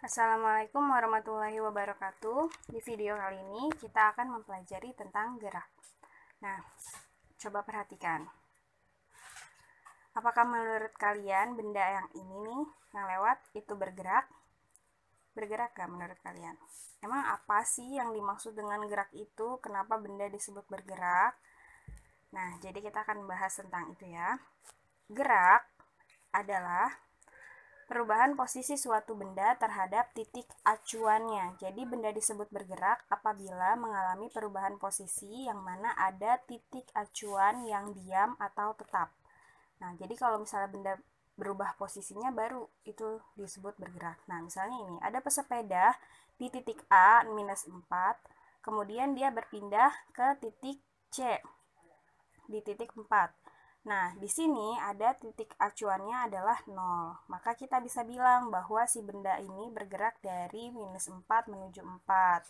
Assalamualaikum warahmatullahi wabarakatuh. Di video kali ini kita akan mempelajari tentang gerak. Nah, coba perhatikan. Apakah menurut kalian benda yang ini nih yang lewat itu bergerak? Bergerak gak menurut kalian? Emang apa sih yang dimaksud dengan gerak itu? Kenapa benda disebut bergerak? Nah, jadi kita akan bahas tentang itu ya. Gerak adalah perubahan posisi suatu benda terhadap titik acuannya. Jadi benda disebut bergerak apabila mengalami perubahan posisi yang mana ada titik acuan yang diam atau tetap. Nah, jadi kalau misalnya benda berubah posisinya baru itu disebut bergerak. Nah, misalnya ini ada pesepeda di titik A minus 4, kemudian dia berpindah ke titik C di titik 4. Nah, di sini ada titik acuannya adalah 0. Maka kita bisa bilang bahwa si benda ini bergerak dari minus 4 menuju 4.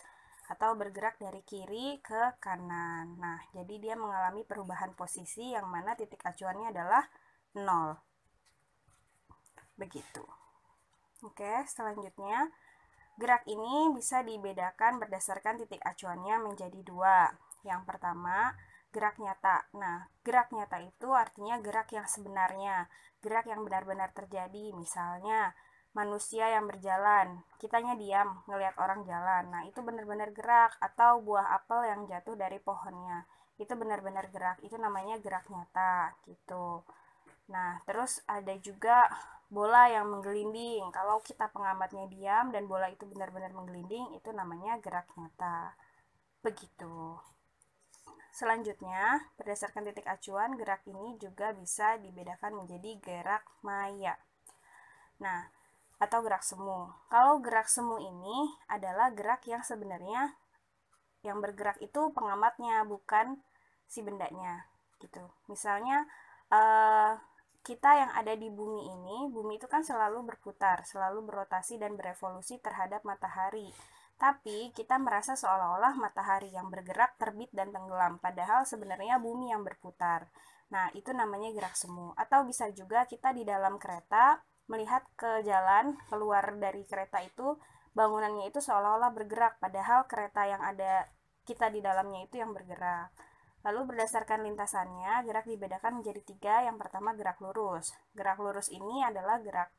Atau bergerak dari kiri ke kanan. Nah, jadi dia mengalami perubahan posisi yang mana titik acuannya adalah 0. Begitu. Oke, selanjutnya. Gerak ini bisa dibedakan berdasarkan titik acuannya menjadi dua. Yang pertama, gerak nyata. Nah, gerak nyata itu artinya gerak yang sebenarnya, gerak yang benar-benar terjadi. Misalnya, manusia yang berjalan, kitanya diam ngelihat orang jalan. Nah, itu benar-benar gerak atau buah apel yang jatuh dari pohonnya. Itu benar-benar gerak, itu namanya gerak nyata gitu. Nah, terus ada juga bola yang menggelinding. Kalau kita pengamatnya diam dan bola itu benar-benar menggelinding, itu namanya gerak nyata. Begitu. Selanjutnya, berdasarkan titik acuan, gerak ini juga bisa dibedakan menjadi gerak maya. Nah, atau gerak semu. Kalau gerak semu ini adalah gerak yang sebenarnya yang bergerak itu pengamatnya, bukan si bendanya. Gitu. Misalnya, eh, kita yang ada di bumi ini, bumi itu kan selalu berputar, selalu berotasi dan berevolusi terhadap matahari. Tapi kita merasa seolah-olah matahari yang bergerak terbit dan tenggelam, padahal sebenarnya bumi yang berputar. Nah, itu namanya gerak semu. Atau bisa juga kita di dalam kereta melihat ke jalan keluar dari kereta itu bangunannya itu seolah-olah bergerak, padahal kereta yang ada kita di dalamnya itu yang bergerak. Lalu berdasarkan lintasannya, gerak dibedakan menjadi tiga. Yang pertama gerak lurus. Gerak lurus ini adalah gerak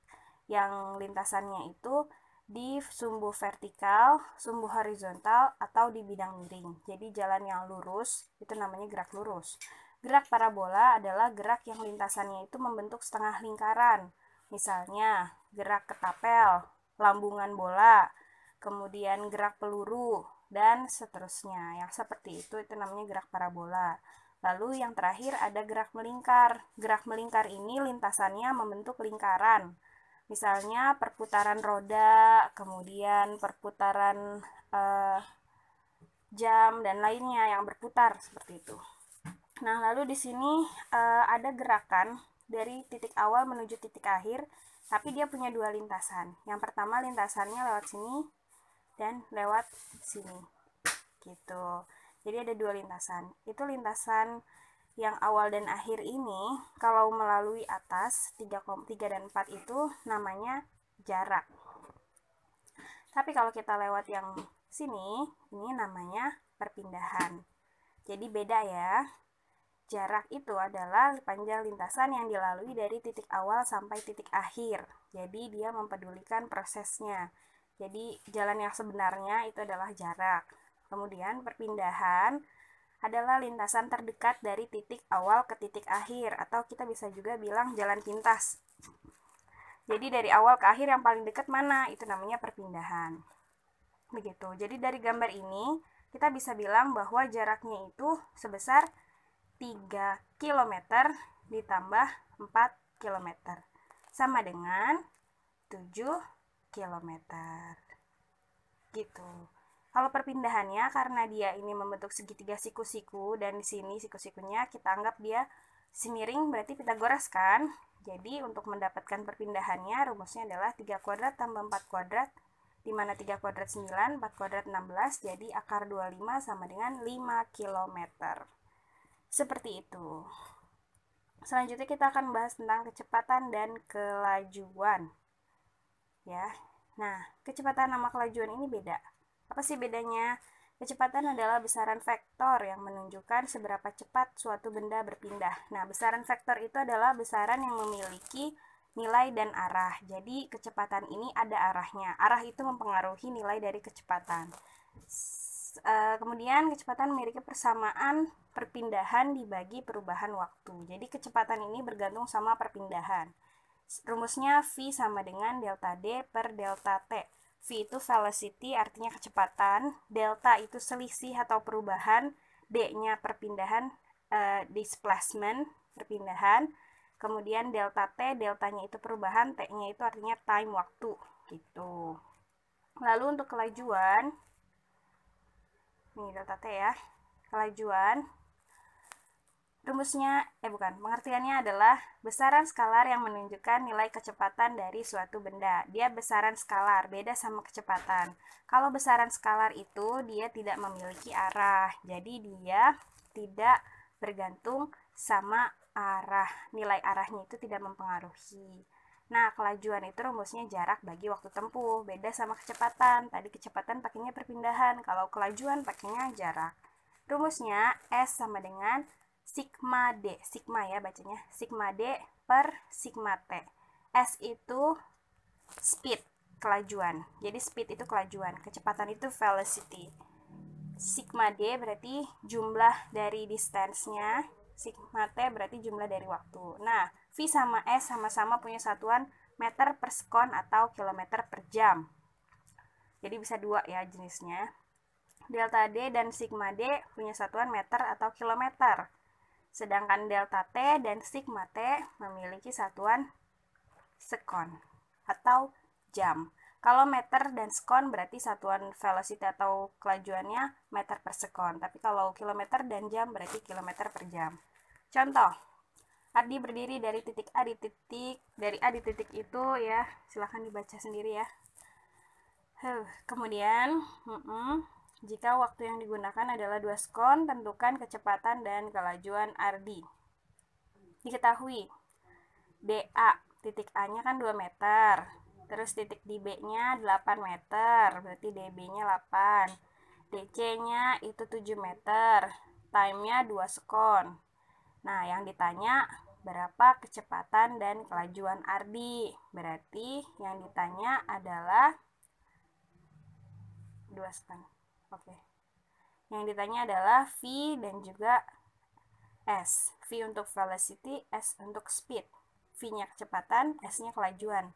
yang lintasannya itu di sumbu vertikal, sumbu horizontal, atau di bidang miring. Jadi jalan yang lurus itu namanya gerak lurus. Gerak parabola adalah gerak yang lintasannya itu membentuk setengah lingkaran. Misalnya gerak ketapel, lambungan bola, kemudian gerak peluru, dan seterusnya. Yang seperti itu itu namanya gerak parabola. Lalu yang terakhir ada gerak melingkar. Gerak melingkar ini lintasannya membentuk lingkaran misalnya perputaran roda, kemudian perputaran eh, jam dan lainnya yang berputar seperti itu. Nah, lalu di sini eh, ada gerakan dari titik awal menuju titik akhir, tapi dia punya dua lintasan. Yang pertama lintasannya lewat sini dan lewat sini. Gitu. Jadi ada dua lintasan. Itu lintasan yang awal dan akhir ini kalau melalui atas 3, 3 dan 4 itu namanya jarak tapi kalau kita lewat yang sini ini namanya perpindahan jadi beda ya jarak itu adalah panjang lintasan yang dilalui dari titik awal sampai titik akhir jadi dia mempedulikan prosesnya jadi jalan yang sebenarnya itu adalah jarak kemudian perpindahan adalah lintasan terdekat dari titik awal ke titik akhir atau kita bisa juga bilang jalan pintas. Jadi dari awal ke akhir yang paling dekat mana? Itu namanya perpindahan. Begitu. Jadi dari gambar ini kita bisa bilang bahwa jaraknya itu sebesar 3 km ditambah 4 km sama dengan 7 km. Gitu. Kalau perpindahannya karena dia ini membentuk segitiga siku-siku dan di sini siku-sikunya kita anggap dia semiring berarti Pitagoras kan? Jadi untuk mendapatkan perpindahannya rumusnya adalah 3 kuadrat tambah 4 kuadrat di mana 3 kuadrat 9, 4 kuadrat 16, jadi akar 25 sama dengan 5 km. Seperti itu. Selanjutnya kita akan bahas tentang kecepatan dan kelajuan. Ya. Nah, kecepatan sama kelajuan ini beda. Apa sih bedanya? Kecepatan adalah besaran vektor yang menunjukkan seberapa cepat suatu benda berpindah. Nah, besaran vektor itu adalah besaran yang memiliki nilai dan arah. Jadi, kecepatan ini ada arahnya. Arah itu mempengaruhi nilai dari kecepatan. Eh, kemudian kecepatan memiliki persamaan perpindahan dibagi perubahan waktu. Jadi kecepatan ini bergantung sama perpindahan. Rumusnya V sama dengan delta D per delta T. V itu velocity artinya kecepatan, delta itu selisih atau perubahan, D-nya perpindahan, uh, displacement, perpindahan, kemudian delta T, deltanya itu perubahan, T-nya itu artinya time, waktu, gitu. Lalu untuk kelajuan, ini delta T ya, kelajuan, Rumusnya, eh bukan, pengertiannya adalah besaran skalar yang menunjukkan nilai kecepatan dari suatu benda. Dia besaran skalar, beda sama kecepatan. Kalau besaran skalar itu, dia tidak memiliki arah. Jadi dia tidak bergantung sama arah. Nilai arahnya itu tidak mempengaruhi. Nah, kelajuan itu rumusnya jarak bagi waktu tempuh. Beda sama kecepatan. Tadi kecepatan pakainya perpindahan, kalau kelajuan pakainya jarak. Rumusnya S sama dengan sigma D, sigma ya bacanya, sigma D per sigma T. S itu speed, kelajuan. Jadi speed itu kelajuan, kecepatan itu velocity. Sigma D berarti jumlah dari distance-nya, sigma T berarti jumlah dari waktu. Nah, V sama S sama-sama punya satuan meter per sekon atau kilometer per jam. Jadi bisa dua ya jenisnya. Delta D dan sigma D punya satuan meter atau kilometer. Sedangkan delta T dan sigma T memiliki satuan sekon atau jam. Kalau meter dan sekon berarti satuan velocity atau kelajuannya meter per sekon. Tapi kalau kilometer dan jam berarti kilometer per jam. Contoh, Ardi berdiri dari titik A di titik dari A di titik itu ya. Silahkan dibaca sendiri ya. kemudian, jika waktu yang digunakan adalah dua skon, tentukan kecepatan dan kelajuan RD. Diketahui, DA, titik A-nya kan 2 meter, terus titik di B-nya 8 meter, berarti DB-nya 8, DC-nya itu 7 meter, time-nya 2 skon. Nah, yang ditanya berapa kecepatan dan kelajuan RD? Berarti yang ditanya adalah 2 skon. Oke. Okay. Yang ditanya adalah V dan juga S. V untuk velocity, S untuk speed. V-nya kecepatan, S-nya kelajuan.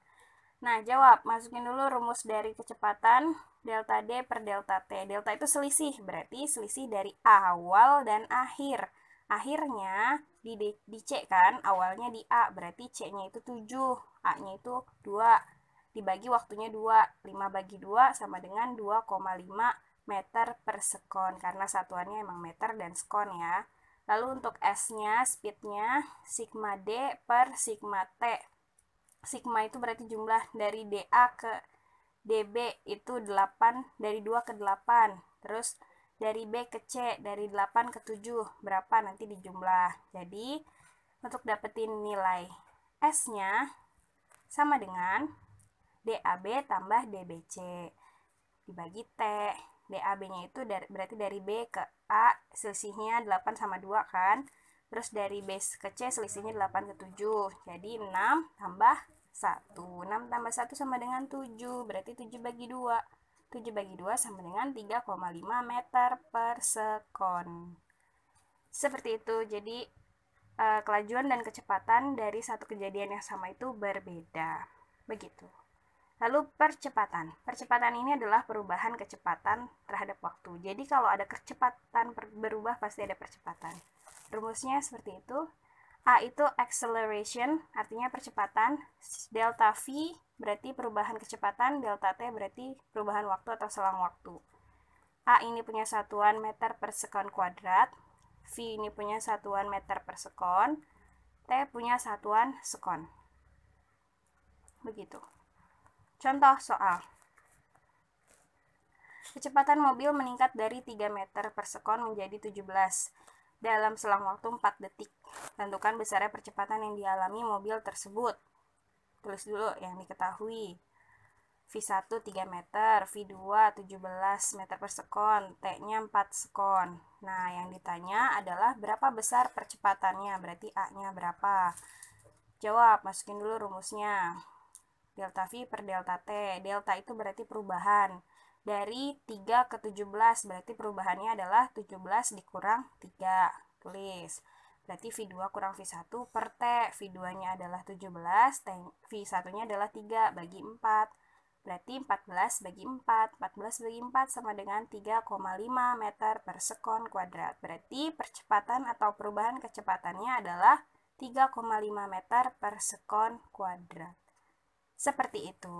Nah, jawab. Masukin dulu rumus dari kecepatan delta D per delta T. Delta itu selisih, berarti selisih dari awal dan akhir. Akhirnya di, D, di C kan, awalnya di A, berarti C-nya itu 7, A-nya itu 2. Dibagi waktunya 2, 5 bagi 2 sama dengan 2,5 meter per sekon karena satuannya emang meter dan sekon ya. Lalu untuk S-nya, speed-nya sigma D per sigma T. Sigma itu berarti jumlah dari DA ke DB itu 8 dari 2 ke 8. Terus dari B ke C dari 8 ke 7 berapa nanti dijumlah. Jadi untuk dapetin nilai S-nya sama dengan DAB tambah DBC dibagi T BAB-nya itu dari, berarti dari B ke A selisihnya 8 sama 2 kan. Terus dari B ke C selisihnya 8 ke 7. Jadi 6 tambah 1. 6 tambah 1 sama dengan 7. Berarti 7 bagi 2. 7 bagi 2 sama dengan 3,5 meter per sekon. Seperti itu. Jadi eh, kelajuan dan kecepatan dari satu kejadian yang sama itu berbeda. Begitu. Lalu percepatan. Percepatan ini adalah perubahan kecepatan terhadap waktu. Jadi kalau ada kecepatan berubah pasti ada percepatan. Rumusnya seperti itu. A itu acceleration, artinya percepatan. Delta V berarti perubahan kecepatan, delta T berarti perubahan waktu atau selang waktu. A ini punya satuan meter per sekon kuadrat, V ini punya satuan meter per sekon, T punya satuan sekon. Begitu. Contoh soal. Kecepatan mobil meningkat dari 3 meter per sekon menjadi 17 dalam selang waktu 4 detik. Tentukan besarnya percepatan yang dialami mobil tersebut. Tulis dulu yang diketahui. V1 3 meter, V2 17 meter per sekon, T-nya 4 sekon. Nah, yang ditanya adalah berapa besar percepatannya, berarti A-nya berapa. Jawab, masukin dulu rumusnya delta V per delta T. Delta itu berarti perubahan. Dari 3 ke 17 berarti perubahannya adalah 17 dikurang 3. Tulis. Berarti V2 kurang V1 per T. V2-nya adalah 17, V1-nya adalah 3 bagi 4. Berarti 14 bagi 4. 14 bagi 4 sama dengan 3,5 meter per sekon kuadrat. Berarti percepatan atau perubahan kecepatannya adalah 3,5 meter per sekon kuadrat. Seperti itu.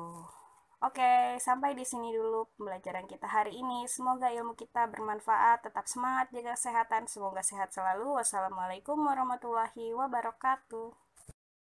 Oke, sampai di sini dulu pembelajaran kita hari ini. Semoga ilmu kita bermanfaat. Tetap semangat, jaga kesehatan. Semoga sehat selalu. Wassalamualaikum warahmatullahi wabarakatuh.